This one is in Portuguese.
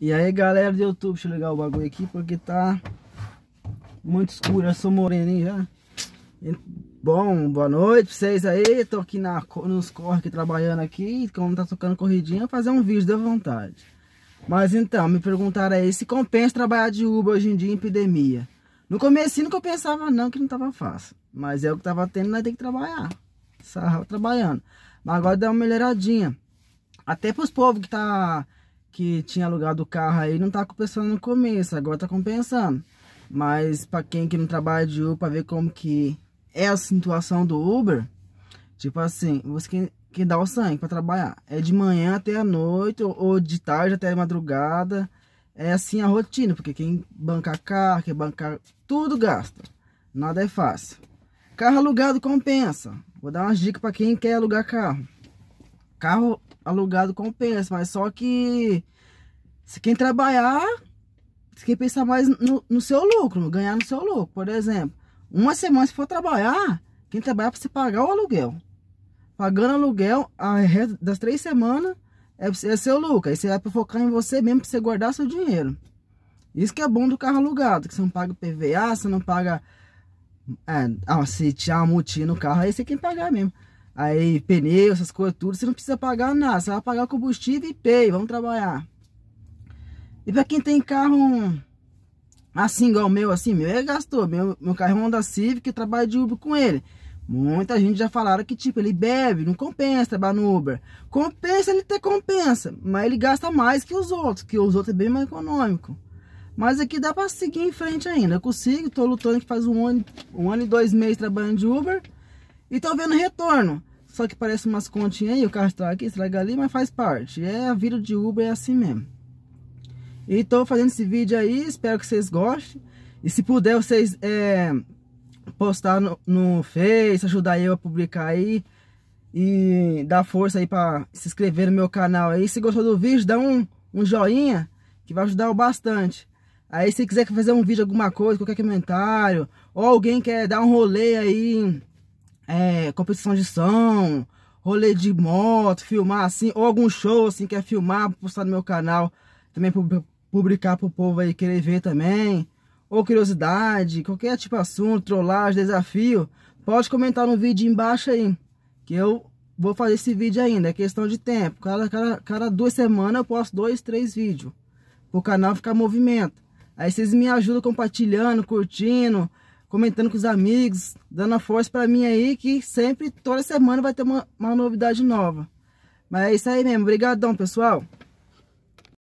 E aí galera do YouTube, deixa eu ligar o bagulho aqui porque tá muito escuro, eu sou moreninho já. Bom, boa noite pra vocês aí, tô aqui na, nos corre trabalhando aqui, como tá tocando corridinha, fazer um vídeo da vontade. Mas então, me perguntaram aí se compensa trabalhar de Uber hoje em dia em epidemia. No começo nunca eu pensava não, que não tava fácil. Mas é o que tava tendo, nós tem que trabalhar. Sarrau trabalhando. Mas agora dá uma melhoradinha. Até pros povos que tá que tinha alugado o carro aí não tá compensando no começo, agora tá compensando. Mas para quem que não trabalha de Uber, pra ver como que é a situação do Uber, tipo assim, você que, que dá o sangue para trabalhar. É de manhã até a noite, ou, ou de tarde até a madrugada. É assim a rotina, porque quem banca carro, quem banca tudo gasta. Nada é fácil. Carro alugado compensa. Vou dar umas dicas para quem quer alugar carro. Carro alugado compensa, mas só que se quem trabalhar, se quem pensar mais no, no seu lucro, ganhar no seu lucro, por exemplo, uma semana se for trabalhar, quem trabalhar para você pagar o aluguel. Pagando aluguel, a das três semanas é, é seu lucro. Aí você vai pra focar em você mesmo, para você guardar seu dinheiro. Isso que é bom do carro alugado, que você não paga PVA, você não paga... É, ah, se tiver uma multinha no carro, aí você tem que pagar mesmo aí pneu, essas coisas tudo, você não precisa pagar nada, você vai pagar o combustível e pay, vamos trabalhar. E para quem tem carro assim igual o meu, assim, meu, ele gastou, meu, meu carro é Honda Civic, eu trabalho de Uber com ele. Muita gente já falaram que, tipo, ele bebe, não compensa trabalhar no Uber. Compensa, ele ter compensa, mas ele gasta mais que os outros, que os outros é bem mais econômico. Mas aqui dá para seguir em frente ainda, eu consigo, tô lutando que faz um ano, um ano e dois meses trabalhando de Uber e tô vendo retorno. Só que parece umas continhas aí, o carro estraga tá aqui, estraga ali, mas faz parte. É a vida de Uber, é assim mesmo. E tô fazendo esse vídeo aí, espero que vocês gostem. E se puder, vocês é, postar no, no Face, ajudar eu a publicar aí. E dar força aí pra se inscrever no meu canal aí. Se gostou do vídeo, dá um, um joinha, que vai ajudar o bastante. Aí se quiser fazer um vídeo, alguma coisa, qualquer comentário, ou alguém quer dar um rolê aí é, competição de som, rolê de moto, filmar assim, ou algum show assim, quer filmar, postar no meu canal, também publicar pro povo aí querer ver também, ou curiosidade, qualquer tipo de assunto, trollagem, desafio, pode comentar no vídeo embaixo aí, que eu vou fazer esse vídeo ainda, é questão de tempo, cada, cada, cada duas semanas eu posto dois, três vídeos, pro canal ficar movimento, aí vocês me ajudam compartilhando, curtindo, comentando com os amigos, dando a força para mim aí, que sempre, toda semana vai ter uma, uma novidade nova. Mas é isso aí mesmo, obrigadão pessoal.